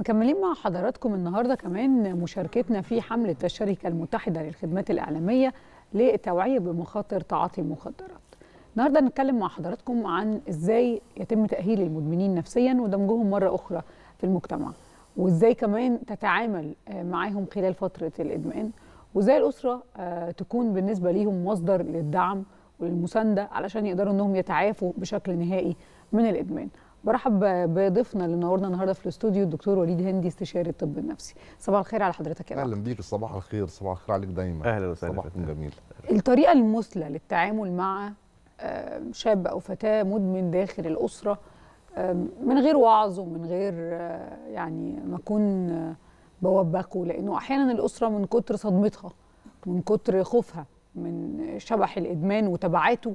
مكملين مع حضراتكم النهارده كمان مشاركتنا في حمله الشركه المتحده للخدمات الاعلاميه للتوعيه بمخاطر تعاطي المخدرات. النهارده نتكلم مع حضراتكم عن ازاي يتم تاهيل المدمنين نفسيا ودمجهم مره اخرى في المجتمع وازاي كمان تتعامل آه، معاهم خلال فتره الادمان وازاي الاسره آه، تكون بالنسبه ليهم مصدر للدعم وللمسانده علشان يقدروا انهم يتعافوا بشكل نهائي من الادمان. برحب بضيفنا اللي نورنا النهارده في الاستوديو الدكتور وليد هندي استشاري الطب النفسي صباح الخير على حضرتك يا اهلا بيك صباح الخير صباح الخير عليك دايما اهلا وسهلا صباحكم جميل الطريقه المثلى للتعامل مع شاب او فتاه مدمن داخل الاسره من غير وعظ ومن غير آه، يعني ما اكون آه، بوبخه لانه احيانا الاسره من كتر صدمتها من كتر خوفها من شبح الادمان وتبعاته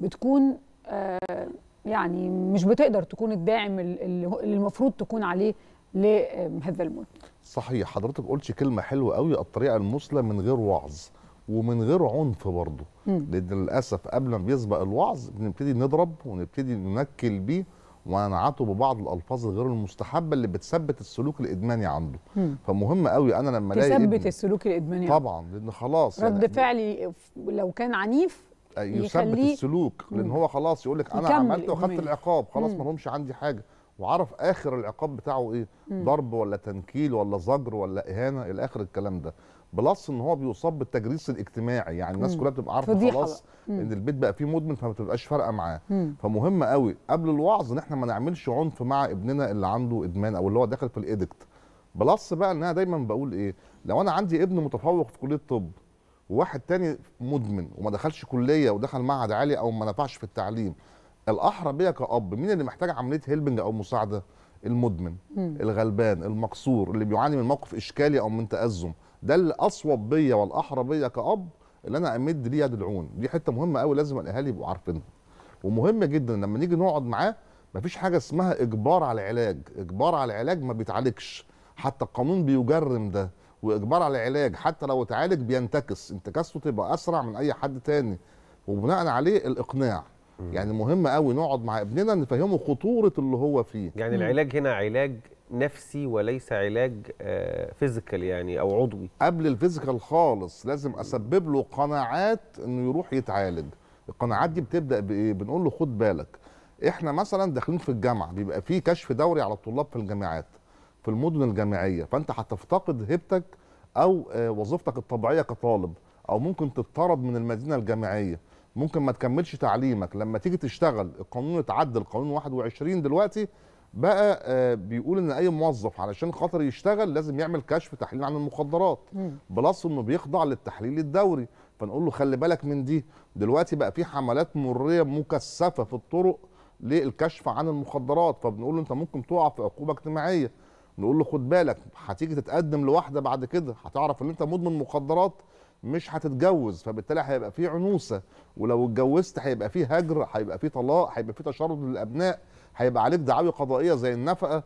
بتكون آه، يعني مش بتقدر تكون الداعم اللي المفروض تكون عليه لهذا الملك صحيح حضرتك قلت كلمه حلوه قوي الطريقه المثلى من غير وعظ ومن غير عنف برضه لان للاسف قبل ما بيسبق الوعظ بنبتدي نضرب ونبتدي ننكل بيه ونعاته ببعض الالفاظ الغير المستحبه اللي بتثبت السلوك الادماني عنده مم. فمهم قوي انا لما الاقي تثبت السلوك الادماني طبعا لان خلاص رد يعني فعلي لو كان عنيف يثبت السلوك لان هو خلاص يقول لك انا عملت واخدت العقاب خلاص ما لهمش عندي حاجه وعرف اخر العقاب بتاعه ايه مم. ضرب ولا تنكيل ولا زجر ولا اهانه الى اخر الكلام ده بلس ان هو بيصاب بالتجريس الاجتماعي يعني الناس كلها بتبقى عارفه خلاص ان البيت بقى فيه مدمن فما بتبقاش فارقه معاه فمهم قوي قبل الوعظ ان احنا ما نعملش عنف مع ابننا اللي عنده ادمان او اللي هو داخل في الادكت بلس بقى ان انا دايما بقول ايه لو انا عندي ابن متفوق في كليه الطب وواحد تاني مدمن وما دخلش كليه ودخل معهد عالي او ما نفعش في التعليم الاحرى بيا كاب مين اللي محتاج عمليه هيلبنج او مساعده المدمن مم. الغلبان المقصور اللي بيعاني من موقف اشكالي او من تازم ده اللي اصوب بيا والاحرى بيا كاب اللي انا امد ليه يد العون دي حته مهمه قوي لازم الاهالي يبقوا عارفينها ومهمه جدا لما نيجي نقعد معاه مفيش حاجه اسمها اجبار على العلاج اجبار على العلاج ما بيتعالجش حتى القانون بيجرم ده واجبار على علاج حتى لو اتعالج بينتكس انتكاسته تبقى اسرع من اي حد تاني وبناء عليه الاقناع مم. يعني مهم قوي نقعد مع ابننا نفهمه خطوره اللي هو فيه يعني مم. العلاج هنا علاج نفسي وليس علاج آه، فيزيكال يعني او عضوي قبل الفيزيكال خالص لازم اسبب له قناعات انه يروح يتعالج القناعات دي بتبدا بايه بنقول له خد بالك احنا مثلا داخلين في الجامعه بيبقى في كشف دوري على الطلاب في الجامعات في المدن الجامعيه فانت هتفتقد هيبتك او آه، وظيفتك الطبيعيه كطالب او ممكن تطرد من المدينه الجامعيه ممكن ما تكملش تعليمك لما تيجي تشتغل القانون اتعدل قانون 21 دلوقتي بقى آه، بيقول ان اي موظف علشان خاطر يشتغل لازم يعمل كشف تحليل عن المخدرات بلس انه بيخضع للتحليل الدوري فنقول له خلي بالك من دي دلوقتي بقى في حملات مريه مكثفه في الطرق للكشف عن المخدرات فبنقول له انت ممكن تقع في عقوبه اجتماعيه نقول له خد بالك هتيجي تتقدم لواحده بعد كده هتعرف ان انت مدمن مخدرات مش هتتجوز فبالتالي هيبقى فيه عنوسه ولو اتجوزت هيبقى فيه هجر هيبقى فيه طلاق هيبقى فيه تشرد للابناء هيبقى عليك دعاوي قضائيه زي النفقه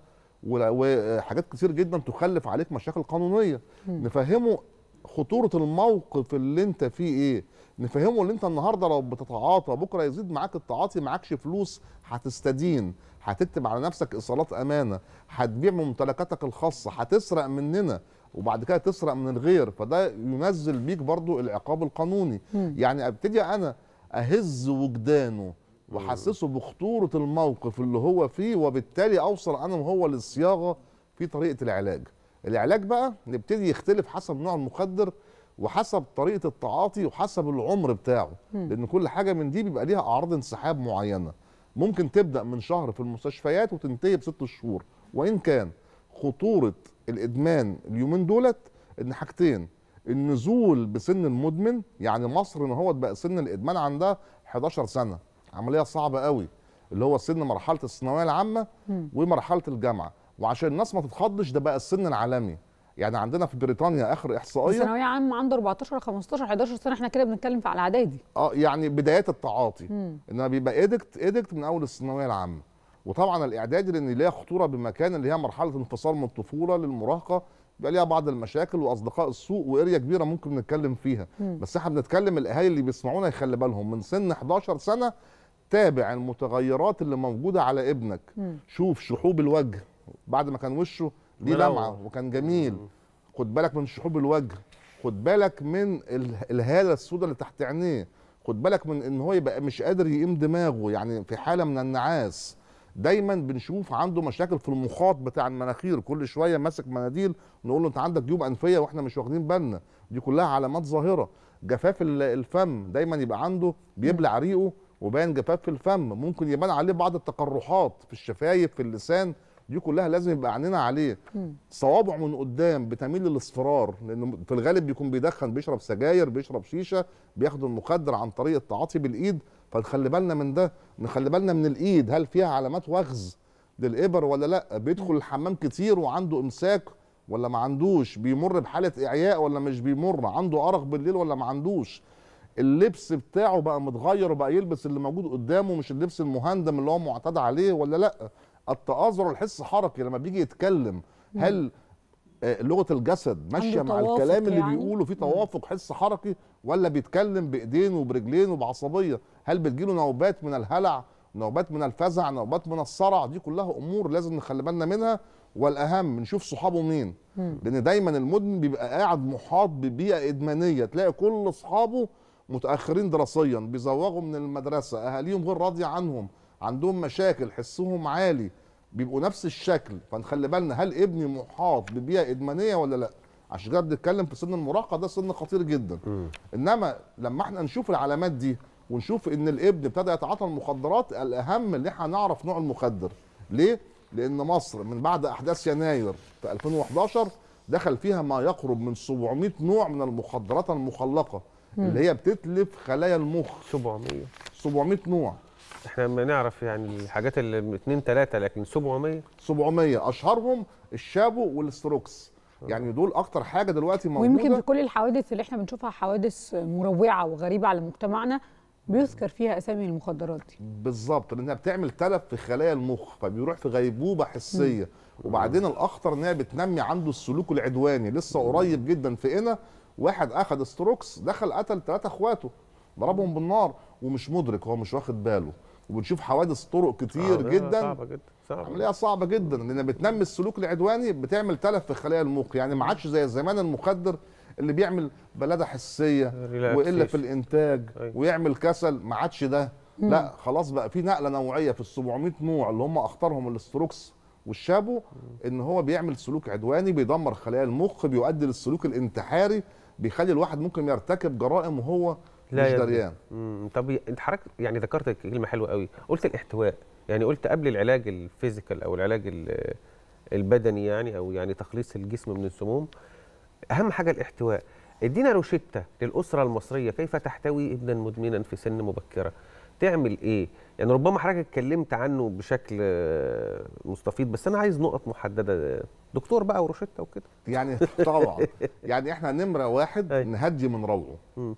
وحاجات كتير جدا تخلف عليك مشاكل قانونيه نفهمه خطوره الموقف اللي انت فيه ايه نفهمه ان انت النهارده لو بتتعاطى بكره يزيد معاك التعاطي معاكش فلوس هتستدين هتكتب على نفسك ايصالات امانه هتبيع ممتلكاتك الخاصه هتسرق مننا وبعد كده تسرق من الغير فده ينزل بيك برضو العقاب القانوني م. يعني ابتدي انا اهز وجدانه واحسسه بخطوره الموقف اللي هو فيه وبالتالي اوصل انا وهو للصياغه في طريقه العلاج العلاج بقى نبتدي يختلف حسب نوع المخدر وحسب طريقه التعاطي وحسب العمر بتاعه م. لان كل حاجه من دي بيبقى ليها اعراض انسحاب معينه ممكن تبدا من شهر في المستشفيات وتنتهي بست شهور وان كان خطوره الادمان اليومين دولت ان حاجتين النزول بسن المدمن يعني مصر ان هو بقى سن الادمان عندها 11 سنه عمليه صعبه قوي اللي هو سن مرحله الثانويه العامه ومرحله الجامعه وعشان الناس ما تتخضش ده بقى السن العالمي يعني عندنا في بريطانيا اخر احصائيه ثانويه عام عنده 14 15 11 سنه احنا كده بنتكلم في الاعدادي اه يعني بدايات التعاطي مم. انما بيبقى ايدكت ايدكت من اول الثانويه العامه وطبعا الاعدادي لان ليها خطوره بمكان اللي هي مرحله انفصال من الطفوله للمراهقه بيبقى ليها بعض المشاكل واصدقاء السوء واريا كبيره ممكن نتكلم فيها مم. بس احنا بنتكلم الاهالي اللي بيسمعونا يخلي بالهم من سن 11 سنه تابع المتغيرات اللي موجوده على ابنك مم. شوف شحوب الوجه بعد ما كان وشه دي لمعه وكان جميل خد بالك من شحوب الوجه خد بالك من الهاله السوداء اللي تحت عينيه خد بالك من ان هو يبقى مش قادر يقيم دماغه يعني في حاله من النعاس دايما بنشوف عنده مشاكل في المخاط بتاع المناخير كل شويه ماسك مناديل نقول له انت عندك جيوب انفيه واحنا مش واخدين بالنا دي كلها علامات ظاهره جفاف الفم دايما يبقى عنده بيبلع ريقه وباين جفاف في الفم ممكن يبان عليه بعض التقرحات في الشفايف في اللسان دي كلها لازم يبقى عينينا عليه صوابع من قدام بتميل للاصفرار لانه في الغالب بيكون بيدخن بيشرب سجاير بيشرب شيشه بياخد المخدر عن طريق التعاطي بالايد فنخلي بالنا من ده نخلي بالنا من الايد هل فيها علامات وخز للابر ولا لا بيدخل الحمام كتير وعنده امساك ولا ما عندوش بيمر بحاله اعياء ولا مش بيمر عنده ارق بالليل ولا ما عندوش اللبس بتاعه بقى متغير وبقى يلبس اللي موجود قدامه مش اللبس المهندم اللي هو معتاد عليه ولا لا التآزر الحس حركي لما بيجي يتكلم هل آه، لغه الجسد ماشيه مع الكلام اللي يعني. بيقوله في توافق حس حركي ولا بيتكلم بايدين وبرجلين وبعصبيه هل بتجيله نوبات من الهلع نوبات من الفزع نوبات من الصرع دي كلها امور لازم نخلي بالنا منها والاهم نشوف صحابه منين لان دايما المدمن بيبقى قاعد محاط ببيئه ادمانيه تلاقي كل اصحابه متاخرين دراسيا بيزوغوا من المدرسه اهاليهم غير راضيه عنهم عندهم مشاكل حسهم عالي بيبقوا نفس الشكل فنخلي بالنا هل ابني محاط ببيئه ادمانيه ولا لا عشان كده بنتكلم في سن المراهقه ده سن خطير جدا م. انما لما احنا نشوف العلامات دي ونشوف ان الابن ابتدى يتعاطى المخدرات الاهم ان احنا نعرف نوع المخدر ليه لان مصر من بعد احداث يناير في 2011 دخل فيها ما يقرب من 700 نوع من المخدرات المخلقه م. اللي هي بتتلف خلايا المخ 700 700 نوع احنا بنعرف يعني الحاجات اللي 2 3 لكن 700 700 اشهرهم الشابو والستروكس يعني دول اكتر حاجه دلوقتي موجوده ويمكن في كل الحوادث اللي احنا بنشوفها حوادث مروعه وغريبه على مجتمعنا بيذكر فيها اسامي المخدرات دي بالظبط لانها بتعمل تلف في خلايا المخ فبيروح في غيبوبه حسيه وبعدين الاخطر ان هي بتنمي عنده السلوك العدواني لسه قريب جدا في هنا واحد اخذ استروكس دخل قتل ثلاثه اخواته ضربهم بالنار ومش مدرك هو مش واخد باله وبنشوف حوادث طرق كتير آه جدا صعبه جدا صعبه عمليه صعبه جدا لان بتنمي السلوك العدواني بتعمل تلف في خلايا المخ يعني ما عادش زي زمان المخدر اللي بيعمل بلاده حسيه وقله في الانتاج أي. ويعمل كسل ما عادش ده مم. لا خلاص بقى في نقله نوعيه في ال 700 نوع اللي هم اخطرهم الاستروكس والشابو ان هو بيعمل سلوك عدواني بيدمر خلايا المخ بيؤدي للسلوك الانتحاري بيخلي الواحد ممكن يرتكب جرائم وهو لا مش دريان طب حضرتك يعني ذكرت كلمه حلوه قوي قلت الاحتواء يعني قلت قبل العلاج الفيزيكال او العلاج البدني يعني او يعني تخليص الجسم من السموم اهم حاجه الاحتواء ادينا روشته للاسره المصريه كيف تحتوي ابنا مدمنا في سن مبكره تعمل ايه يعني ربما حضرتك اتكلمت عنه بشكل مستفيض بس انا عايز نقط محدده دكتور بقى وروشته وكده يعني طبعا يعني احنا نمره واحد نهدي من روعه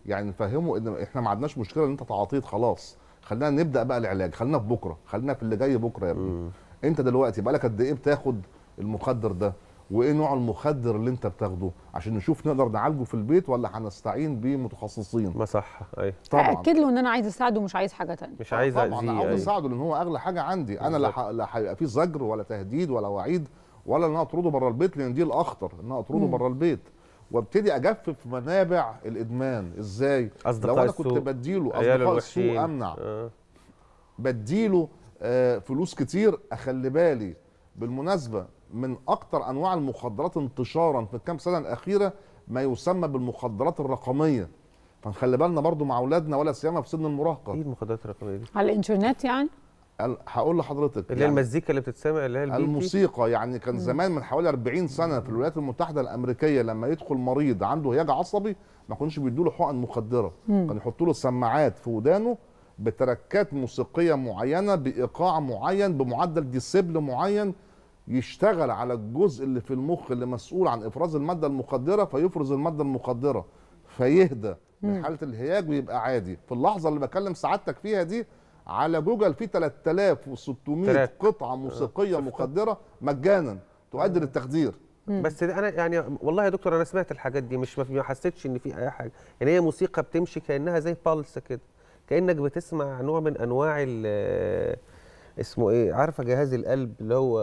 يعني نفهمه ان احنا ما عندناش مشكله ان انت تعاطيت خلاص خلينا نبدا بقى العلاج خلينا في بكره خلينا في اللي جاي بكره يا ابني انت دلوقتي بقى لك قد ايه بتاخد المخدر ده وايه نوع المخدر اللي انت بتاخده عشان نشوف نقدر نعالجه في البيت ولا هنستعين بمتخصصين ما صح ايوه طبعا اكد له ان انا عايز اساعده مش عايز حاجه ثانيه مش عايز اذيه طبعا عاوز اساعده لان هو اغلى حاجه عندي انا لا هيبقى فيه زجر ولا تهديد ولا وعيد ولا ان انا اطرده بره البيت لان دي الاخطر ان انا اطرده بره البيت وابتدي اجفف منابع الادمان ازاي لو انا كنت بديله اصدقاء السوء امنع أه. بديله آه، فلوس كتير اخلي بالي بالمناسبه من اكثر انواع المخدرات انتشارا في الكام سنه الاخيره ما يسمى بالمخدرات الرقميه فنخلي بالنا برضو مع اولادنا ولا سيما في سن المراهقه ايه المخدرات الرقميه دي على الانترنت يعني هقول لحضرتك اللي هي يعني المزيكا اللي بتتسمع اللي هي الموسيقى يعني كان زمان من حوالي 40 سنه في الولايات المتحده الامريكيه لما يدخل مريض عنده هياج عصبي ما كانوش بيدوا له حقن مخدره كانوا يحطوا له سماعات في ودانه بتركات موسيقيه معينه بايقاع معين بمعدل ديسيبل معين يشتغل على الجزء اللي في المخ اللي مسؤول عن افراز الماده المخدره فيفرز الماده المخدره فيهدى من حاله الهياج ويبقى عادي في اللحظه اللي بكلم سعادتك فيها دي على جوجل في 3600 قطعه آه، موسيقيه مخدره مجانا تؤدي للتخدير بس انا يعني والله يا دكتور انا سمعت الحاجات دي مش ما حسيتش ان في اي حاجه يعني هي موسيقى بتمشي كانها زي بالس كده كانك بتسمع نوع من انواع آه، اسمه ايه عارفه جهاز القلب اللي هو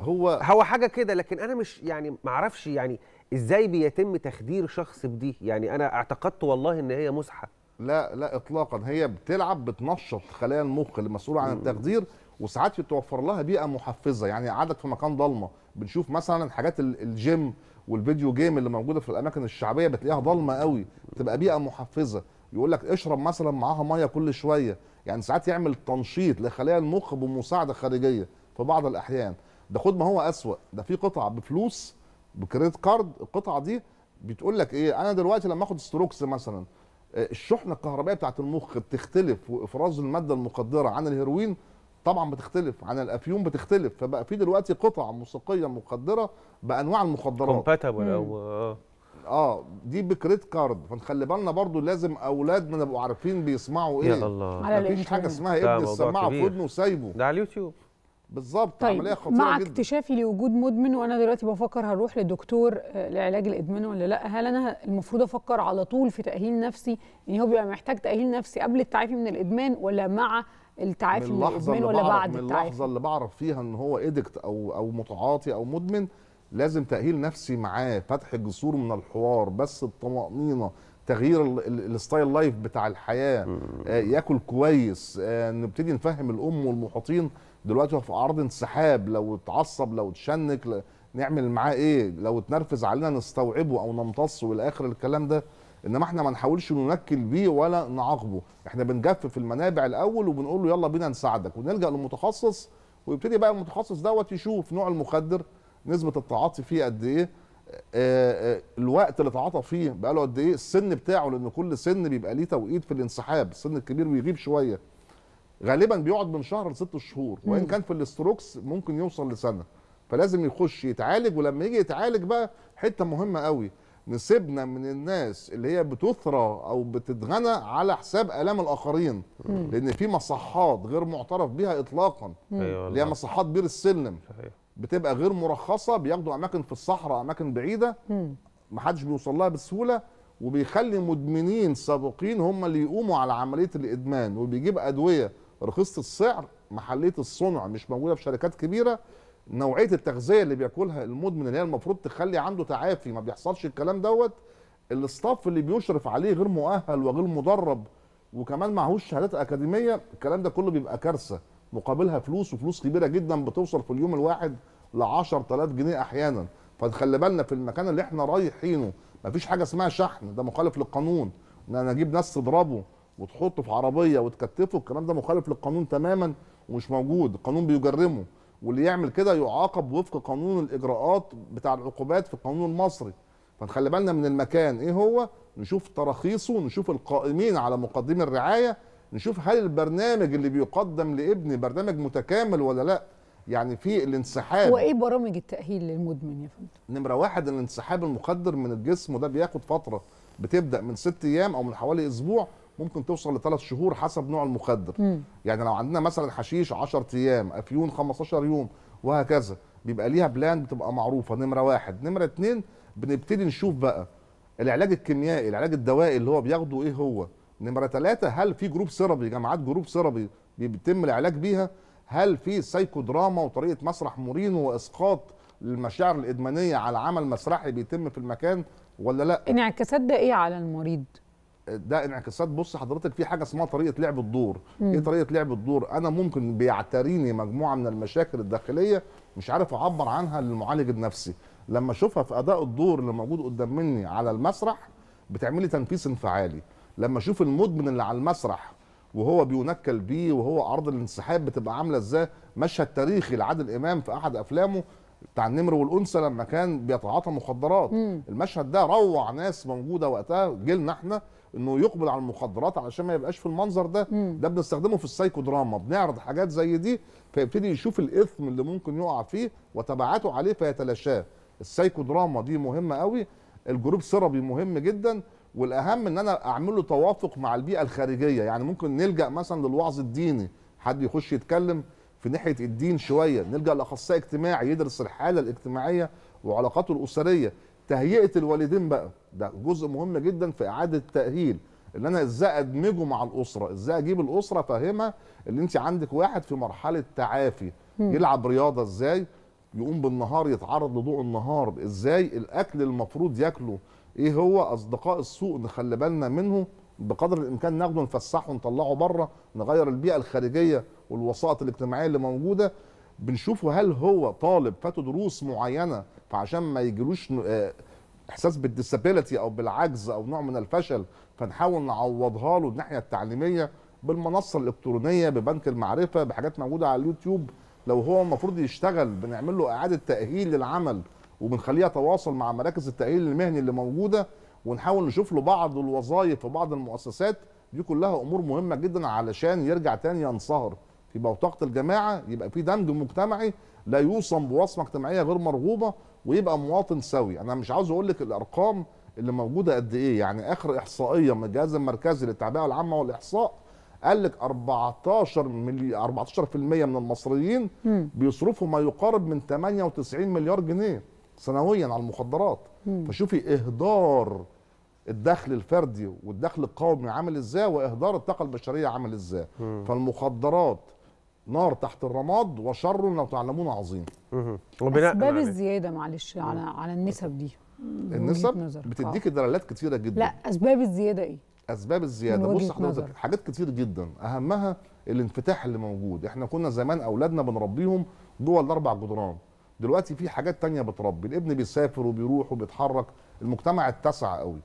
هو هو حاجه كده لكن انا مش يعني ما اعرفش يعني ازاي بيتم تخدير شخص بدي يعني انا اعتقدت والله ان هي مزحه لا لا اطلاقا هي بتلعب بتنشط خلايا المخ اللي مسؤوله عن التخدير وساعات يتوفر لها بيئه محفزه يعني قعدت في مكان ضلمه بنشوف مثلا حاجات الجيم والفيديو جيم اللي موجوده في الاماكن الشعبيه بتلاقيها ضلمه قوي بتبقى بيئه محفزه يقول لك اشرب مثلا معاها ميه كل شويه يعني ساعات يعمل تنشيط لخلايا المخ بمساعده خارجيه في بعض الاحيان ده خد ما هو اسوا ده في قطع بفلوس بكريدت كارد القطعه دي بتقول لك ايه انا دلوقتي لما اخد ستروكس مثلا آه، الشحنه الكهربائيه بتاعت المخ بتختلف وافراز الماده المخدره عن الهيروين طبعا بتختلف عن الافيون بتختلف فبقى في دلوقتي قطع موسيقيه مخدره بانواع المخدرات كومباتبل او آه. اه دي بكريت كارد فنخلي بالنا برضو لازم اولادنا نبقوا عارفين بيسمعوا ايه يا الله مفيش حاجه اسمها ابن السماعه في ودنه وسايبه ده على اليوتيوب بالظبط طيب عمليه خطيره مع جدا. اكتشافي لوجود مدمن وانا دلوقتي بفكر هروح لدكتور آه، لعلاج الادمان ولا لا هل انا المفروض افكر على طول في تاهيل نفسي ان يعني هو بيبقى محتاج تاهيل نفسي قبل التعافي من الادمان ولا مع التعافي من, من الادمان ولا بعد التعافي من اللحظه اللي بعرف فيها ان هو ادكت او او متعاطي او مدمن لازم تاهيل نفسي معاه فتح جسور من الحوار بس الطمانينه تغيير الستايل لايف بتاع الحياه آه ياكل كويس آه نبتدي نفهم الام والمحيطين دلوقتي هو في عرض انسحاب لو اتعصب لو اتشنك نعمل معاه ايه لو اتنرفز علينا نستوعبه او نمتصه والى الكلام ده انما احنا ما نحاولش ننكل بيه ولا نعاقبه احنا بنجفف المنابع الاول وبنقول له يلا بينا نساعدك ونلجا للمتخصص ويبتدي بقى المتخصص دوت يشوف نوع المخدر نسبه التعاطي فيه قد ايه آه، آه، الوقت اللي تعاطى فيه بقى له قد ايه السن بتاعه لان كل سن بيبقى ليه توقيت في الانسحاب السن الكبير بيغيب شويه غالبا بيقعد من شهر لست شهور وان كان في الاستروكس ممكن يوصل لسنه فلازم يخش يتعالج ولما يجي يتعالج بقى حته مهمه قوي نسيبنا من الناس اللي هي بتثرى او بتتغنى على حساب الام الاخرين مم. لان في مصحات غير معترف بها اطلاقا أيوة اللي هي مصحات بير السلم صحيح. بتبقى غير مرخصه بياخدوا اماكن في الصحراء اماكن بعيده محدش بيوصل لها بسهوله وبيخلي مدمنين سابقين هم اللي يقوموا على عمليه الادمان وبيجيب ادويه رخيصه السعر محليه الصنع مش موجوده في شركات كبيره نوعيه التغذيه اللي بياكلها المدمن اللي هي المفروض تخلي عنده تعافي ما بيحصلش الكلام دوت الاستاف اللي بيشرف عليه غير مؤهل وغير مدرب وكمان معهوش شهادات اكاديميه الكلام ده كله بيبقى كارثه مقابلها فلوس وفلوس كبيره جدا بتوصل في اليوم الواحد ل 10000 جنيه احيانا فنخلي بالنا في المكان اللي احنا رايحينه مفيش حاجه اسمها شحن ده مخالف للقانون ان انا اجيب ناس تضربه وتحطه في عربيه وتكتفه الكلام ده مخالف للقانون تماما ومش موجود القانون بيجرمه واللي يعمل كده يعاقب وفق قانون الاجراءات بتاع العقوبات في القانون المصري فنخلي بالنا من المكان ايه هو نشوف تراخيصه نشوف القائمين على مقدمي الرعايه نشوف هل البرنامج اللي بيقدم لابني برنامج متكامل ولا لا يعني في الانسحاب وايه برامج التاهيل للمدمن يا فندم نمره واحد الانسحاب المخدر من الجسم وده بياخد فتره بتبدا من ست ايام او من حوالي اسبوع ممكن توصل لثلاث شهور حسب نوع المخدر م. يعني لو عندنا مثلا حشيش 10 ايام افيون 15 يوم وهكذا بيبقى ليها بلان بتبقى معروفه نمره واحد نمره اتنين بنبتدي نشوف بقى العلاج الكيميائي العلاج الدوائي اللي هو بياخده ايه هو نمره ثلاثة هل في جروب سيرابي جامعات جروب سيرابي بيتم العلاج بيها هل في سايكو دراما وطريقه مسرح مورينو واسقاط المشاعر الادمانيه على عمل مسرحي بيتم في المكان ولا لا انعكاسات ده ايه على المريض ده انعكاسات بص حضرتك في حاجه اسمها طريقه لعب الدور مم. ايه طريقه لعب الدور انا ممكن بيعتريني مجموعه من المشاكل الداخليه مش عارف اعبر عنها للمعالج النفسي لما اشوفها في اداء الدور اللي موجود قدام مني على المسرح بتعملي تنفيس انفعالي لما اشوف المدمن اللي على المسرح وهو بينكل بيه وهو عرض الانسحاب بتبقى عامله ازاي مشهد تاريخي لعادل امام في احد افلامه بتاع النمر والانثى لما كان بيتعاطى مخدرات مم. المشهد ده روع ناس موجوده وقتها جيلنا احنا انه يقبل على المخدرات علشان ما يبقاش في المنظر ده مم. ده بنستخدمه في السايكو دراما بنعرض حاجات زي دي فيبتدي يشوف الاثم اللي ممكن يقع فيه وتبعاته عليه فيتلاشاه السايكو دراما دي مهمه قوي الجروب سيرابي مهم جدا والاهم ان انا اعمل له توافق مع البيئه الخارجيه يعني ممكن نلجا مثلا للوعظ الديني حد يخش يتكلم في ناحيه الدين شويه نلجا لاخصائي اجتماعي يدرس الحاله الاجتماعيه وعلاقاته الاسريه تهيئه الوالدين بقى ده جزء مهم جدا في اعاده تاهيل ان انا ازاي ادمجه مع الاسره ازاي اجيب الاسره فاهمه ان انت عندك واحد في مرحله تعافي م. يلعب رياضه ازاي يقوم بالنهار يتعرض لضوء النهار ازاي الاكل المفروض ياكله ايه هو اصدقاء السوء نخلي بالنا منه بقدر الامكان ناخده نفسحه ونطلعه بره نغير البيئه الخارجيه والوسائط الاجتماعيه اللي موجوده بنشوفه هل هو طالب فاته دروس معينه فعشان ما يجيلوش آه، احساس بالديسابيلتي او بالعجز او نوع من الفشل فنحاول نعوضها له الناحيه التعليميه بالمنصه الالكترونيه ببنك المعرفه بحاجات موجوده على اليوتيوب لو هو المفروض يشتغل بنعمل له اعاده تاهيل للعمل وبنخليه يتواصل مع مراكز التاهيل المهني اللي موجوده ونحاول نشوف له بعض الوظائف في بعض المؤسسات دي كلها امور مهمه جدا علشان يرجع تاني ينصهر يبقى بطاقه الجماعه يبقى في دمج مجتمعي لا يوصم بوصمه اجتماعيه غير مرغوبه ويبقى مواطن سوي انا مش عاوز اقول لك الارقام اللي موجوده قد ايه يعني اخر احصائيه من الجهاز المركزي للتعبئه العامه والاحصاء قال لك 14 ملي 14% من المصريين بيصرفوا ما يقارب من 98 مليار جنيه سنويا على المخدرات مم. فشوفي اهدار الدخل الفردي والدخل القومي عامل ازاي واهدار الطاقه البشريه عامل ازاي فالمخدرات نار تحت الرماد وشر لو تعلمون عظيم اسباب يعني. الزياده معلش على على النسب دي النسب بتديك آه. دلالات كتيره جدا لا اسباب الزياده ايه اسباب الزياده بص حضرتك حاجات كتير جدا اهمها الانفتاح اللي موجود احنا كنا زمان اولادنا بنربيهم جوه الاربع جدران دلوقتي في حاجات تانية بتربي الابن بيسافر وبيروح وبيتحرك المجتمع اتسع قوي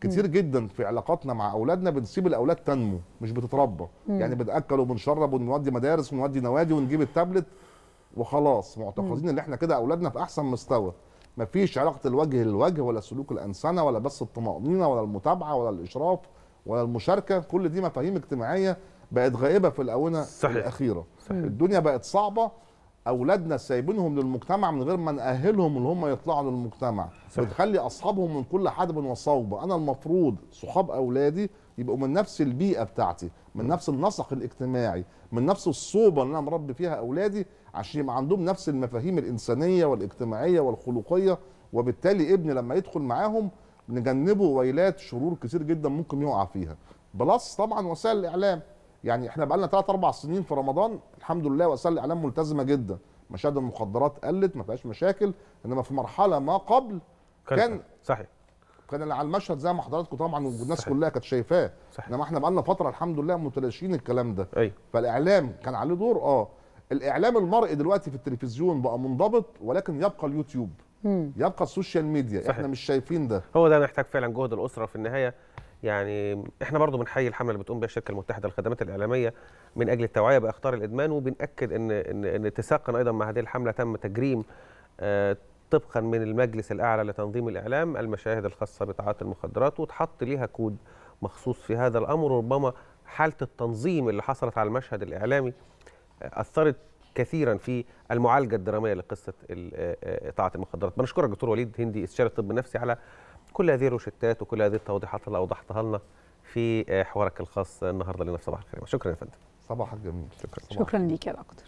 كتير جدا في علاقاتنا مع اولادنا بنسيب الاولاد تنمو مش بتتربى يعني بناكل وبنشرب ونودي مدارس ونودي نوادي ونجيب التابلت وخلاص معتقدين ان احنا كده اولادنا في احسن مستوى مفيش علاقه الوجه للوجه ولا سلوك الانسنه ولا بس الطمانينه ولا المتابعه ولا الاشراف ولا المشاركه كل دي مفاهيم اجتماعيه بقت غائبه في الاونه صحيح. الاخيره صحيح. الدنيا بقت صعبه اولادنا سايبينهم للمجتمع من غير ما ناهلهم ان هم يطلعوا للمجتمع صحيح. بتخلي اصحابهم من كل حدب وصوبه انا المفروض صحاب اولادي يبقوا من نفس البيئه بتاعتي من نفس النسق الاجتماعي من نفس الصوبه اللي انا مربي فيها اولادي عشان يبقى عندهم نفس المفاهيم الانسانيه والاجتماعيه والخلقيه وبالتالي ابني لما يدخل معاهم نجنبه ويلات شرور كتير جدا ممكن يقع فيها بلس طبعا وسائل الاعلام يعني احنا بقى لنا ثلاث اربع سنين في رمضان الحمد لله وسائل الاعلام ملتزمه جدا مشاهد المخدرات قلت ما فيهاش مشاكل انما في مرحله ما قبل كان صحيح كان على المشهد زي ما حضراتكم طبعا والناس صحيح. كلها كانت شايفاه انما احنا بقى لنا فتره الحمد لله متلاشين الكلام ده أي. أيوه. فالاعلام كان عليه دور اه الاعلام المرئي دلوقتي في التلفزيون بقى منضبط ولكن يبقى اليوتيوب مم. يبقى السوشيال ميديا صحيح. احنا مش شايفين ده هو ده محتاج فعلا جهد الاسره في النهايه يعني احنا برضو بنحيي الحمله اللي بتقوم بها الشركه المتحده للخدمات الاعلاميه من اجل التوعيه باخطار الادمان وبناكد ان ان, إن اتساقا ايضا مع هذه الحمله تم تجريم آه، طبقا من المجلس الاعلى لتنظيم الاعلام المشاهد الخاصه بتعاطي المخدرات وتحط ليها كود مخصوص في هذا الامر وربما حاله التنظيم اللي حصلت على المشهد الاعلامي آه، اثرت كثيرا في المعالجه الدراميه لقصه تعاطي آه، المخدرات بنشكرك دكتور وليد هندي استشاري الطب النفسي على كل هذه الروشتات وكل هذه التوضيحات اللي اوضحتها لنا في آه، حوارك الخاص النهارده لنا في صباح الخير شكرا يا فندم صباحك جميل شكرا شكرا ليك يا دكتور